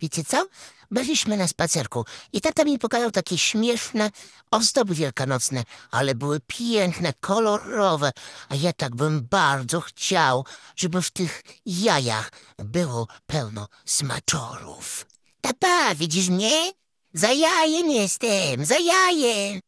Wiecie co? Byliśmy na spacerku i tata mi pokazał takie śmieszne ozdoby wielkanocne, ale były piękne, kolorowe, a ja tak bym bardzo chciał, żeby w tych jajach było pełno smaczorów. Tata, widzisz mnie? Za jajem jestem, za jajem!